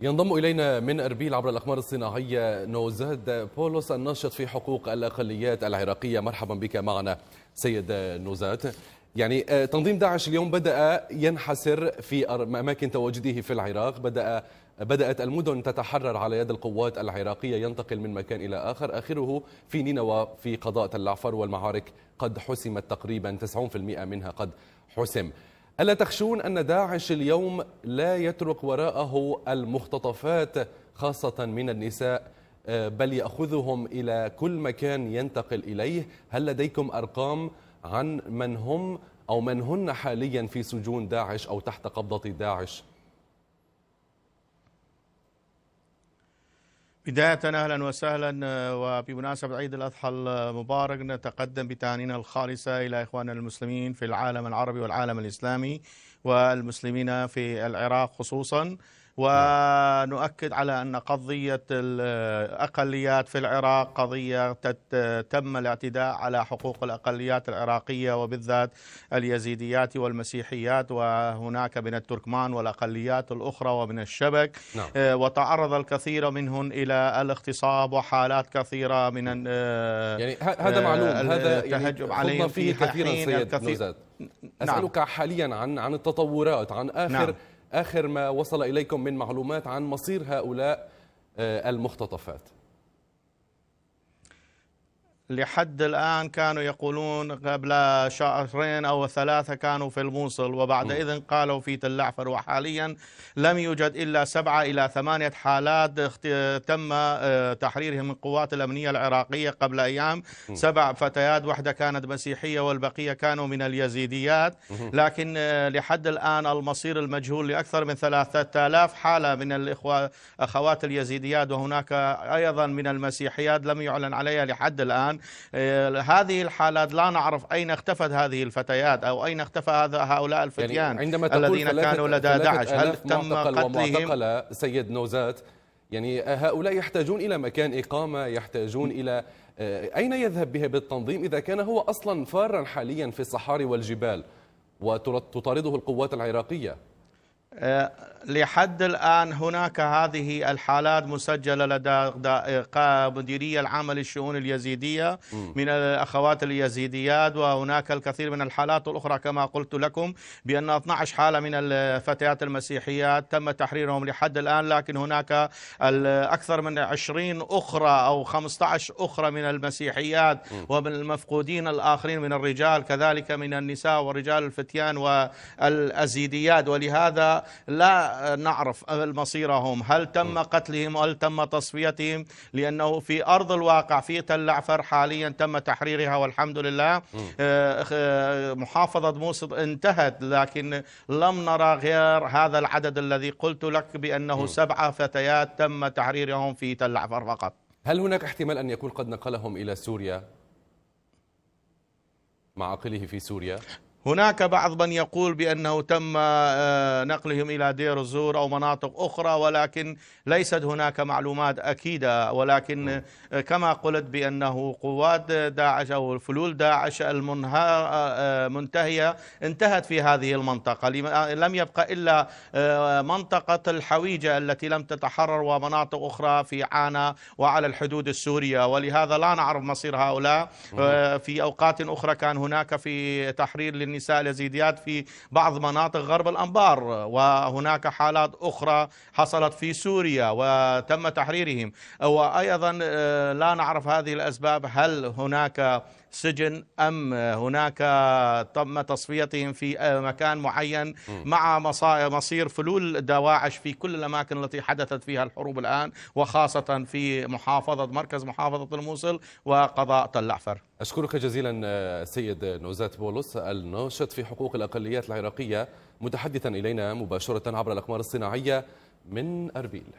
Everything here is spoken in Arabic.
ينضم إلينا من أربيل عبر الأقمار الصناعية نوزاد بولوس الناشط في حقوق الأقليات العراقية مرحبا بك معنا سيد نوزاد يعني آه، تنظيم داعش اليوم بدأ ينحسر في أماكن تواجده في العراق بدأ بدأت المدن تتحرر على يد القوات العراقية ينتقل من مكان إلى آخر آخره في نينوى في قضاء تلعفر والمعارك قد حسمت تقريبا 90% منها قد حسم ألا تخشون أن داعش اليوم لا يترك وراءه المختطفات خاصة من النساء آه، بل يأخذهم إلى كل مكان ينتقل إليه هل لديكم أرقام عن من هم أو من هن حاليا في سجون داعش أو تحت قبضة داعش؟ بداية أهلا وسهلا آه، وبمناسبة عيد الأضحى المبارك نتقدم بتهانينا الخالصة إلى إخواننا المسلمين في العالم العربي والعالم الإسلامي والمسلمين في العراق خصوصا نعم. ونؤكد على أن قضية الأقليات في العراق قضية تم الاعتداء على حقوق الأقليات العراقية وبالذات اليزيديات والمسيحيات وهناك من التركمان والأقليات الأخرى ومن الشبك نعم. آه، وتعرض الكثير منهم إلى الاغتصاب وحالات كثيرة من يعني هذا معلوم آه، هذا يعني التهجم عليهم في كثير الكثير نزاد. نعم. أسألك نعم. حاليا عن عن التطورات عن آخر نعم. آخر ما وصل إليكم من معلومات عن مصير هؤلاء آه، المختطفات لحد الآن كانوا يقولون قبل شهرين أو ثلاثة كانوا في الموصل وبعد إذن قالوا في تلعفر وحاليا لم يوجد إلا سبعة إلى ثمانية حالات تم آه، تحريرهم من قوات الأمنية العراقية قبل أيام سبع فتيات واحدة كانت مسيحية والبقية كانوا من اليزيديات لكن آه، لحد الآن المصير المجهول لأكثر من ثلاثة آلاف حالة من الإخوة أخوات اليزيديات وهناك أيضا من المسيحيات لم يعلن عليها لحد الآن آه، هذه الحالات لا نعرف أين اختفت هذه الفتيات أو أين اختفى هذا هؤلاء يعني الفتيان يعني عندما تقول الذين كانوا لدى داعش هل تم قتلهم سيد نوزات يعني هؤلاء يحتاجون إلى مكان إقامة يحتاجون إلى آه، أين يذهب به بالتنظيم إذا كان هو أصلا فارا حاليا في الصحاري والجبال وتطارده القوات العراقية آه، لحد الآن هناك هذه الحالات مسجلة لدى آه، مديرية العامة للشؤون اليزيدية من الأخوات اليزيديات وهناك الكثير من الحالات الأخرى كما قلت لكم بأن 12 حالة من الفتيات المسيحيات تم تحريرهم لحد الآن لكن هناك أكثر من 20 أخرى أو 15 أخرى من المسيحيات ومن المفقودين الآخرين من الرجال كذلك من النساء ورجال الفتيان والأزيديات ولهذا لا نعرف مصيرهم هل تم قتلهم هل تم تصفيتهم لأنه في أرض الواقع في تل العفر حاليا تم تحريرها والحمد لله آه، آه، محافظة موسط انتهت لكن لم نرى غير هذا العدد الذي قلت لك بأنه سبعة فتيات تم تحريرهم في تل العفر فقط هل هناك احتمال أن يكون قد نقلهم إلى سوريا معاقله في سوريا هناك بعض من يقول بأنه تم آه، نقلهم إلى دير الزور أو مناطق أخرى ولكن ليست هناك معلومات أكيدة ولكن نعم. آه، كما قلت بأنه قوات داعش أو الفلول داعش المنتهية آه، انتهت في هذه المنطقة لم يبقى إلا منطقة الحويجة التي لم تتحرر ومناطق أخرى في عانا وعلى الحدود السورية ولهذا لا نعرف مصير هؤلاء نعم. في أوقات أخرى كان هناك في تحرير للنساء اليزيديات في بعض مناطق غرب الأنبار وهناك حالات أخرى حصلت في سوريا وتم تحريرهم وأيضا آه، لا نعرف هذه الأسباب هل هناك سجن أم هناك تم تصفيتهم في آه، مكان معين مع مصير فلول دواعش في كل الأماكن التي حدثت فيها الحروب الآن وخاصة في محافظة مركز محافظة الموصل وقضاء تلعفر أشكرك جزيلا السيد آه، نوزات بولس الناشط في حقوق الأقليات العراقية متحدثا إلينا مباشرة عبر الأقمار الصناعية من أربيل